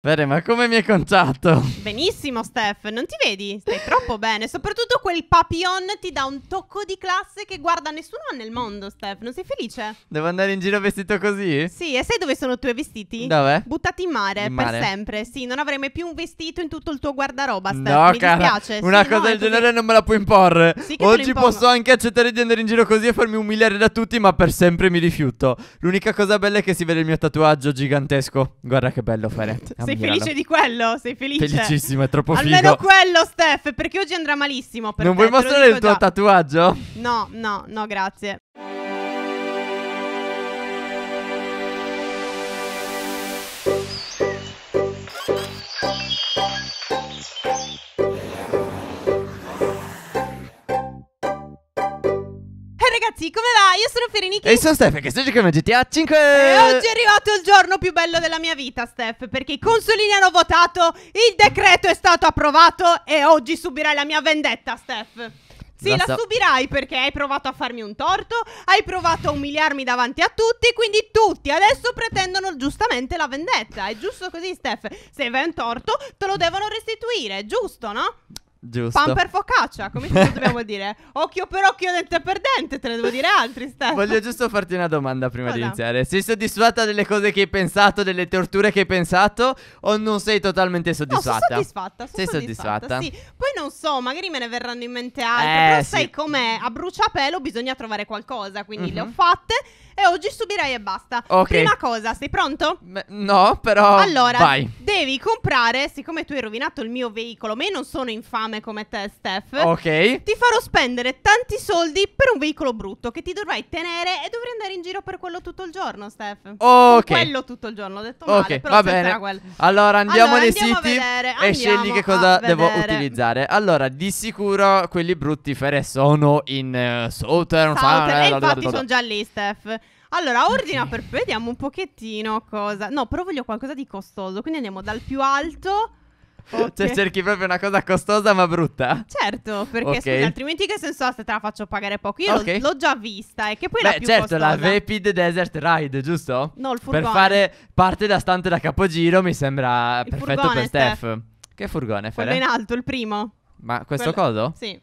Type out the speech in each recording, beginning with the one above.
Bene, ma come mi hai contato? Benissimo, Steph, non ti vedi? Stai troppo bene. Soprattutto quel papillon ti dà un tocco di classe che guarda nessuno nel mondo, Steph. Non sei felice? Devo andare in giro vestito così? Sì, e sai dove sono i tuoi vestiti? Dove? Buttati in mare, in mare. per sempre. Sì, non avrei mai più un vestito in tutto il tuo guardaroba, Steph. No, Mi cara, dispiace. Una sì, cosa no, del genere non me la puoi imporre. Sì, che Oggi posso anche accettare di andare in giro così e farmi umiliare da tutti, ma per sempre mi rifiuto. L'unica cosa bella è che si vede il mio tatuaggio gigantesco. Guarda che bello, Fere. A sei felice di quello? Sei felice? Felicissimo, è troppo Almeno figo. Almeno quello, Steph, perché oggi andrà malissimo. Per non te, vuoi mostrare il tuo già. tatuaggio? No, no, no, grazie. ragazzi, come va? Io sono Fereniki E sono Steph che sto giocando a GTA 5 E oggi è arrivato il giorno più bello della mia vita, Steph Perché i consolini hanno votato, il decreto è stato approvato E oggi subirai la mia vendetta, Steph sì, la, la subirai perché hai provato a farmi un torto, hai provato a umiliarmi davanti a tutti, quindi tutti adesso pretendono giustamente la vendetta. È giusto così, Steph? Se vai un torto, te lo devono restituire, giusto, no? Giusto. Pan per focaccia, come dobbiamo dire? Occhio per occhio, dente per dente, te ne devo dire altri, Stefano. Voglio giusto farti una domanda prima Cosa? di iniziare. Sei soddisfatta delle cose che hai pensato, delle torture che hai pensato o non sei totalmente soddisfatta? No, sono soddisfatta, sono sei soddisfatta. soddisfatta. Sì. Poi non so, magari me ne verranno in mente altre, eh, però sì. sai com'è, a bruciapelo bisogna trovare qualcosa, quindi uh-huh. le ho mhm. fatte e oggi subirei e basta. Okay. Prima cosa, sei pronto? Beh, no, però Allora, vai. devi comprare, siccome tu hai rovinato il mio veicolo, ma io non sono infame infame come te, Steph, ok. ti farò spendere tanti soldi per un veicolo brutto che ti dovrai tenere e dovrai andare in giro per quello tutto il giorno, Steph. Ok. Con quello tutto il giorno, ho detto male, okay, va bene. Quel... Allora andiamo allora, nei andiamo siti vedere, e scegli che cosa devo utilizzare. Allora, di sicuro quelli brutti Fere sono in uh, Southern, Southern eh, e infatti sono già lì, Steph. Allora, ordina okay. per... Vediamo un pochettino cosa... No, però voglio qualcosa di costoso, quindi andiamo dal più alto... Okay. Cioè cerchi proprio una cosa costosa ma brutta? Certo, perché okay. scusa, altrimenti che senso ha se te la faccio pagare poco? Io okay. l'ho, già vista e eh, che poi Beh, la più certo, costosa. la Vapid Desert Ride, giusto? No, il furgone. Per fare parte da stante da capogiro mi sembra il perfetto per Steph. Steph. Che furgone, Fere? Quello in alto, il primo. Ma questo Quello... coso? Sì.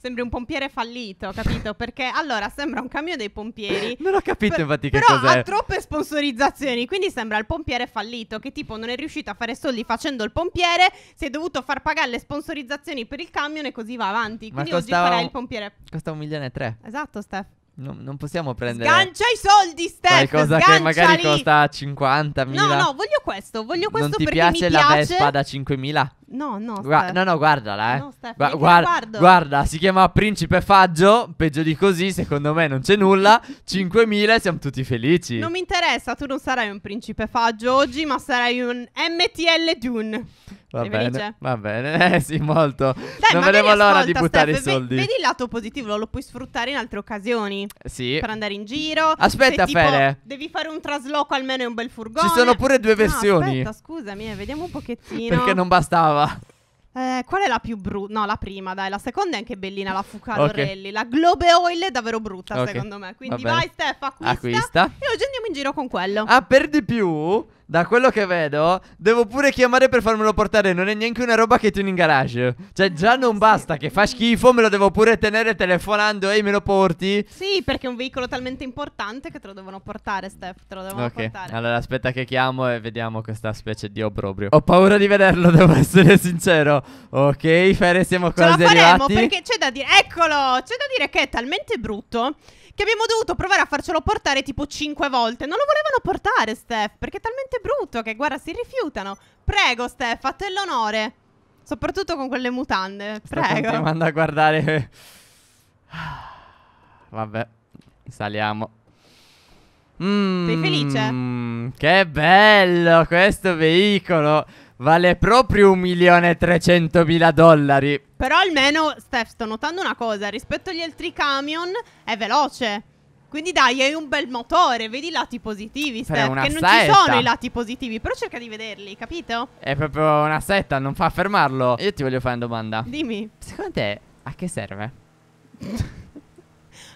sembri un pompiere fallito, capito? Perché allora sembra un camion dei pompieri. non ho capito per, infatti che però cos'è. Però ha troppe sponsorizzazioni, quindi sembra il pompiere fallito che tipo non è riuscito a fare soldi facendo il pompiere, si è dovuto far pagare le sponsorizzazioni per il camion e così va avanti. Quindi oggi farà il pompiere. Costa un milione e tre. Esatto, Steph. No, non possiamo prendere. Sgancia i soldi, Steph! Qualcosa che magari costa 50.000. No, no, voglio questo. Voglio questo non perché piace. Non ti piace la Vespa da 5.000? No, no, Gua- no, no, guardala, eh. No, Steph, Gua- guarda, guarda, si chiama Principe Faggio. Peggio di così, secondo me non c'è nulla. 5.000 siamo tutti felici. Non mi interessa, tu non sarai un Principe Faggio oggi, ma sarai un MTL Dune. Va Sei bene, felice? va bene, eh sì, molto. Dai, non vedevo l'ora di buttare Steph, i soldi. Vedi il lato positivo, lo puoi sfruttare in altre occasioni. Sì. Per andare in giro. Aspetta, se, Fede. Tipo, devi fare un trasloco almeno in un bel furgone. Ci sono pure due versioni. No, aspetta, scusami, eh, vediamo un pochettino. Perché non bastava brava. Eh, qual è la più brutta? No, la prima, dai, la seconda è anche bellina, la Fucalorelli. okay. La Globe Oil è davvero brutta, okay. secondo me. Quindi Va vai, Steph, acquista. acquista. E oggi andiamo in giro con quello. Ah, per di più, da quello che vedo, devo pure chiamare per farmelo portare. Non è neanche una roba che tieni in garage. Cioè, già non basta che fa schifo, me lo devo pure tenere telefonando. Ehi, me lo porti? Sì, perché è un veicolo talmente importante che te lo devono portare, Steph. Te lo devono okay. portare. Allora, aspetta che chiamo e vediamo questa specie di obbrobrio. Ho paura di vederlo, devo essere sincero. Ok, Fere, siamo quasi arrivati. Ce la faremo perché c'è da dire. Eccolo! C'è da dire che è talmente brutto che abbiamo dovuto provare a farcelo portare tipo 5 volte. Non lo volevano portare, Steph, perché è talmente brutto, che guarda si rifiutano. Prego Steph, fate l'onore. Soprattutto con quelle mutande, prego. Sto continuando a guardare... Vabbè, saliamo. Mm, Sei felice? Che bello questo veicolo! Vale proprio 1.300.000 dollari. Però almeno, Steph, sto notando una cosa. Rispetto agli altri camion, è veloce. Quindi dai, hai un bel motore, vedi i lati positivi, Steph, che non ci sono i lati positivi, però cerca di vederli, capito? È proprio una setta, non fa fermarlo. Io ti voglio fare una domanda. Dimmi. Secondo te a che serve?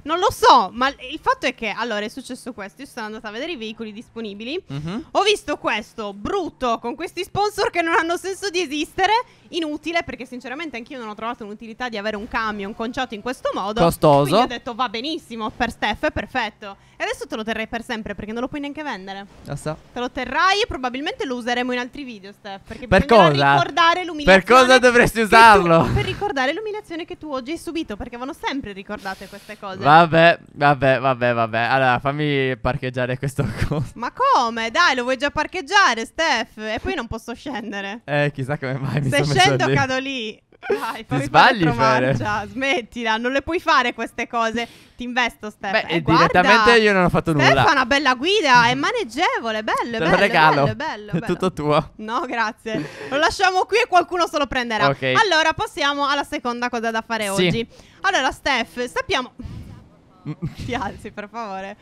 Non lo so, ma il fatto è che allora è successo questo. Io sono andata a vedere i veicoli disponibili. Mm-hmm. Ho visto questo brutto con questi sponsor che non hanno senso di esistere. Inutile, perché sinceramente anch'io non ho trovato l'utilità di avere un camion conciato in questo modo. Costoso. Quindi ho detto va benissimo per Steph, è perfetto. E adesso te lo terrai per sempre perché non lo puoi neanche vendere. Lo so. Te lo terrai e probabilmente lo useremo in altri video, Steph. Perché per cosa? ricordare l'umiliazione. Per cosa dovresti usarlo? Tu, per ricordare l'umiliazione che tu oggi hai subito. Perché vanno sempre ricordate queste cose. Va Vabbè, vabbè, vabbè, vabbè. Allora, fammi parcheggiare questo coso. Ma come? Dai, lo vuoi già parcheggiare, Steph? E poi non posso scendere. Eh, chissà come mai mi Se scendo lì. cado lì. Vai, fammi Ti sbagli, fare. Smettila, non le puoi fare queste cose. Ti investo, Steph. Beh, eh, direttamente guarda, io non ho fatto Steph nulla. Steph fa una bella guida, è maneggevole, bello, è bello, regalo. bello, bello, bello. È tutto tuo. No, grazie. Lo lasciamo qui e qualcuno se lo prenderà. Okay. Allora, passiamo alla seconda cosa da fare sì. oggi. Allora, Steph, sappiamo... Ti alzi, per favore.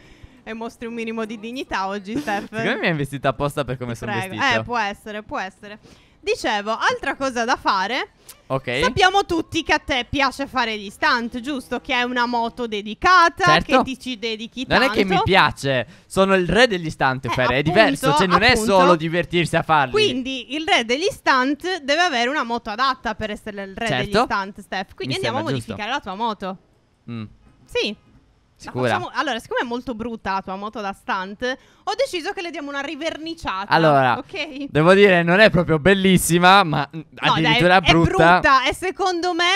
E mostri un minimo di dignità oggi, Steph. Secondo me mi hai vestita apposta per come sono vestita. Eh, può essere, può essere. Dicevo, altra cosa da fare. Ok. Sappiamo tutti che a te piace fare gli stunt, giusto? Che hai una moto dedicata, Certo. che ti ci dedichi Non tanto. è che mi piace, sono il re degli stunt, Eh, Fer, è diverso, cioè non è solo divertirsi a farli. Quindi il re degli stunt deve avere una moto adatta per essere il re Certo. degli stunt, Steph. Quindi Mi andiamo a sembra giusto. modificare la tua moto. Mm. Sì, Sicura? Facciamo... Allora, siccome è molto brutta la tua moto da stunt, ho deciso che le diamo una riverniciata. Allora, ok. devo dire, non è proprio bellissima, ma no, addirittura dai, è brutta. È brutta e secondo me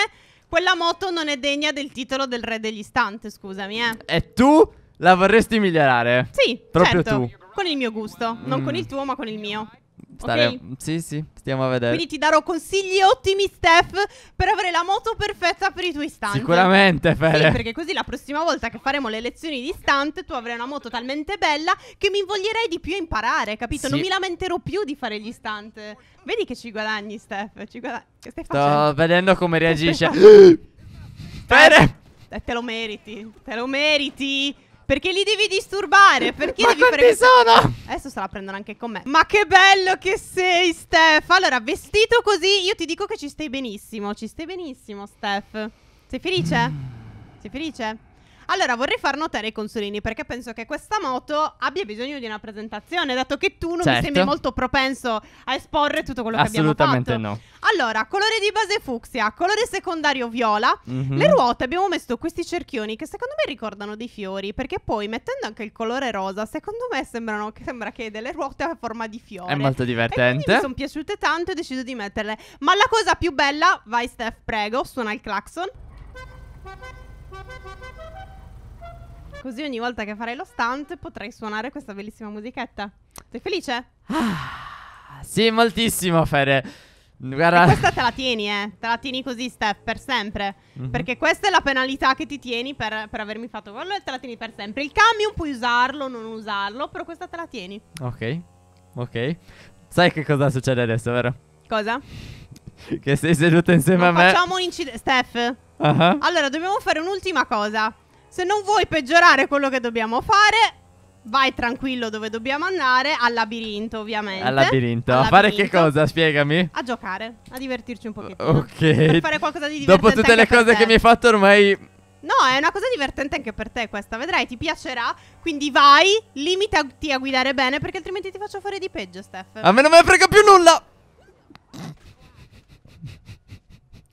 quella moto non è degna del titolo del re degli stunt, scusami, eh. E tu la vorresti migliorare? Sì, proprio certo, tu. Con il mio gusto, non mm. con il tuo, ma con il mio. Stare... Okay. Sì, sì, stiamo a vedere. Quindi ti darò consigli ottimi, Steph, per avere la moto perfetta per i tuoi stunt. Sicuramente, Fede. Sì, perché così la prossima volta che faremo le lezioni di stunt, tu avrai una moto talmente bella che mi invoglierei di più a imparare, capito? Sì. Non mi lamenterò più di fare gli stunt. Vedi che ci guadagni, Steph. Ci guadagni. Che stai Sto facendo? vedendo come reagisce. Fede! Eh, te lo meriti, te lo meriti. Perché li devi disturbare? Perché Ma devi quanti fare... sono? Adesso se la prendono anche con me. Ma che bello che sei, Steph. Allora, vestito così, io ti dico che ci stai benissimo. Ci stai benissimo, Steph. Sei felice? Mm. Sei felice? Allora, vorrei far notare i consolini perché penso che questa moto abbia bisogno di una presentazione, dato che tu non certo. mi sembri molto propenso a esporre tutto quello che abbiamo fatto. Assolutamente no. Allora, colore di base fucsia, colore secondario viola. Mm-hmm. Le ruote abbiamo messo questi cerchioni che secondo me ricordano dei fiori, perché poi mettendo anche il colore rosa, secondo me sembrano che sembra che delle ruote a forma di fiore. È molto divertente. mi sono piaciute tanto e ho deciso di metterle. Ma la cosa più bella, vai Steph, prego, suona il clacson. Così ogni volta che farei lo stunt potrei suonare questa bellissima musichetta. Sei felice? Ah, sì, moltissimo, Fede. Guarda. questa te la tieni, eh. Te la tieni così, Steph, per sempre. Mm -hmm. Perché questa è la penalità che ti tieni per, per avermi fatto quello e te la tieni per sempre. Il camion puoi usarlo, o non usarlo, però questa te la tieni. Ok, ok. Sai che cosa succede adesso, vero? Cosa? che sei seduta insieme non a me. Facciamo un incidente, Steph. Uh -huh. Allora, dobbiamo fare un'ultima cosa. Se non vuoi peggiorare quello che dobbiamo fare, vai tranquillo dove dobbiamo andare, al labirinto ovviamente. Al labirinto. a fare che cosa? Spiegami. A giocare, a divertirci un pochettino. Ok. Per fare qualcosa di divertente. Dopo tutte le cose che mi hai fatto ormai... No, è una cosa divertente anche per te questa, vedrai, ti piacerà. Quindi vai, limitati a guidare bene perché altrimenti ti faccio fare di peggio, Steph. A me non me ne frega più nulla!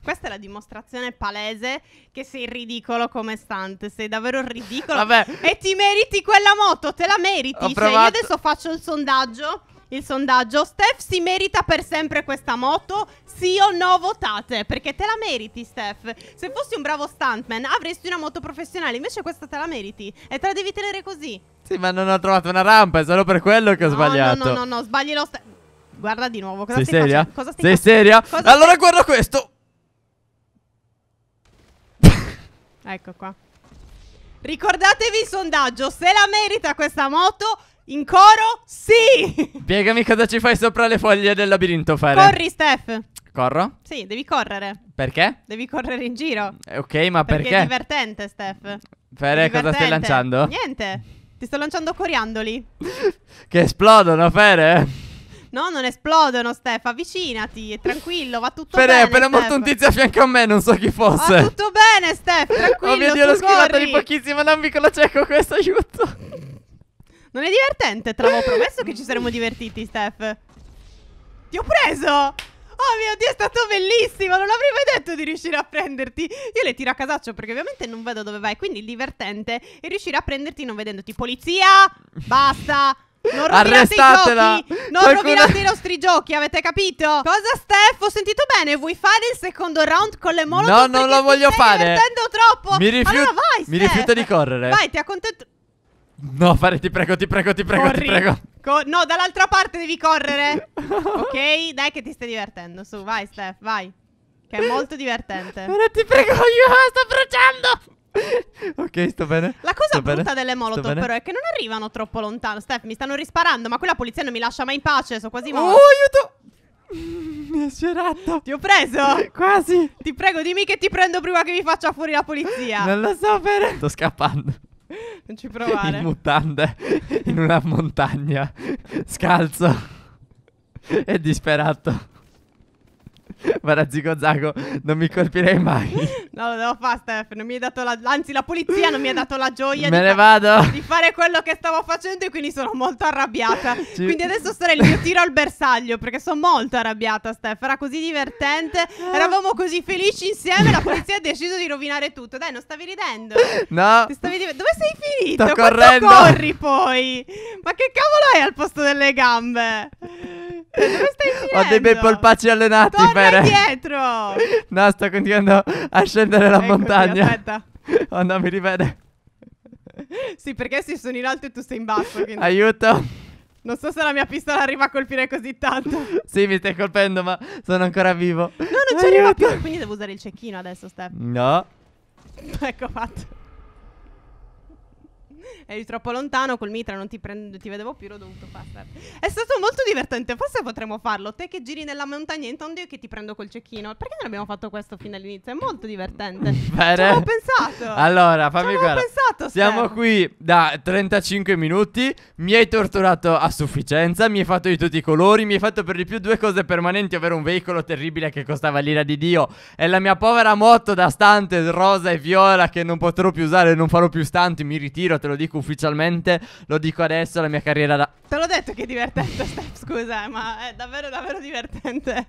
Questa è la dimostrazione palese che sei ridicolo come stunt, sei davvero ridicolo. Vabbè. E ti meriti quella moto, te la meriti. Ho cioè, provato... io adesso faccio il sondaggio. Il sondaggio Steph si merita per sempre questa moto? Sì o no votate? Perché te la meriti, Steph. Se fossi un bravo stuntman, avresti una moto professionale, invece questa te la meriti e te la devi tenere così. Sì, ma non ho trovato una rampa, è solo per quello che ho no, sbagliato. No, no, no, no, sbagli lo Guarda di nuovo, cosa Sei stai seria? Cosa stai Sei seria? Cosa allora stai... guarda questo. Ecco qua. Ricordatevi il sondaggio, se la merita questa moto, in coro, sì! Spiegami cosa ci fai sopra le foglie del labirinto, Fere. Corri, Steph. Corro? Sì, devi correre. Perché? Devi correre in giro. Eh, ok, ma perché? Perché è divertente, Steph. Fere, cosa stai lanciando? Niente, ti sto lanciando coriandoli. che esplodono, Fere. No, non esplodono, Stef. Avvicinati, tranquillo, va tutto Fede, bene. Fede, appena morto un tizio a fianco a me, non so chi fosse. Va tutto bene, Stef, tranquillo. Oh mio Dio, l'ho schivata di pochissimo. dammi con la cieco, questo aiuto. Non è divertente, te l'ho promesso che ci saremmo divertiti, Stef. Ti ho preso! Oh mio Dio, è stato bellissimo! Non avrei mai detto di riuscire a prenderti. Io le tiro a casaccio perché ovviamente non vedo dove vai. Quindi il divertente è riuscire a prenderti non vedendoti. Polizia! Basta! Non Arrestatela! I giochi, non Qualcuno... rovinate i nostri giochi, avete capito? Cosa Steph? Ho sentito bene, vuoi fare il secondo round con le molotov? No, non lo voglio fare! Mi divertendo troppo! Mi, rifiut... allora vai, mi rifiuto di correre. Vai, ti accontento... No, fare, ti prego, ti prego, ti prego, Corri. ti prego. Co no, dall'altra parte devi correre. ok, dai che ti stai divertendo. Su, vai Steph, vai. Che è molto divertente. Ora ti prego, io sto bruciando! ok, sto bene. La cosa sto brutta bene? delle Molotov, però, è che non arrivano troppo lontano. Steph, mi stanno risparando, ma quella polizia non mi lascia mai in pace. Sono quasi morto. Oh, aiuto! Mi ha scerato. Ti ho preso? Quasi. Ti prego, dimmi che ti prendo prima che mi faccia fuori la polizia. Non lo so, per. Sto scappando. Non ci provare. In mutande, in una montagna, scalzo e disperato. Guarda, zigo Zago, non mi colpirei mai. No, lo devo fare, Steph. Non mi hai dato la... Anzi, la polizia non mi ha dato la gioia Me di, ne fa... vado. di fare quello che stavo facendo e quindi sono molto arrabbiata. Ci... Quindi adesso sarà il mio tiro al bersaglio perché sono molto arrabbiata, Steph. Era così divertente. Eravamo così felici insieme. La polizia ha deciso di rovinare tutto. Dai, non stavi ridendo. No. Stavi di... Dove sei finito? Sto Quanto correndo. corri poi? Ma che cavolo hai al posto delle gambe? Ho dei bei polpacci allenati Torna per... dietro No sto continuando a scendere la Eccoti, montagna aspetta Oh no mi rivede Sì perché se sono in alto e tu sei in basso quindi... Aiuto non so se la mia pistola arriva a colpire così tanto. sì, mi stai colpendo, ma sono ancora vivo. No, non ci arriva più. Quindi devo usare il cecchino adesso, Steph. No. ecco fatto eri troppo lontano, col mitra non ti, prendo, ti vedevo più, l'ho dovuto passare. È stato molto divertente, forse potremmo farlo. Te che giri nella montagna in tondo, io che ti prendo col cecchino. Perché non abbiamo fatto questo fino all'inizio? È molto divertente. Bene. Ci pensato. Allora, fammi Ci guardare. pensato, Siamo Steph. qui da 35 minuti, mi hai torturato a sufficienza, mi hai fatto di tutti i colori, mi hai fatto per di più due cose permanenti, ovvero un veicolo terribile che costava l'ira di Dio e la mia povera moto da stante rosa e viola che non potrò più usare, non farò più stanti, mi ritiro, te lo dico ufficialmente. Lo dico adesso, la mia carriera da... Te l'ho detto che è divertente, Steph, scusa, eh, ma è davvero, davvero divertente.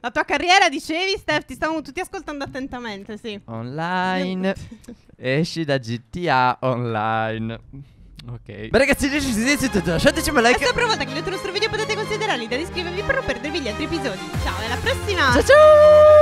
La tua carriera, dicevi, Steph, ti stavamo tutti ascoltando attentamente, sì. Online. esci da GTA online. Ok. Beh, ragazzi, lasciateci un like. Questa è volta che il nostro video potete considerare l'idea di iscrivervi per non perdervi gli altri episodi. Ciao, alla prossima! Ciao ciao!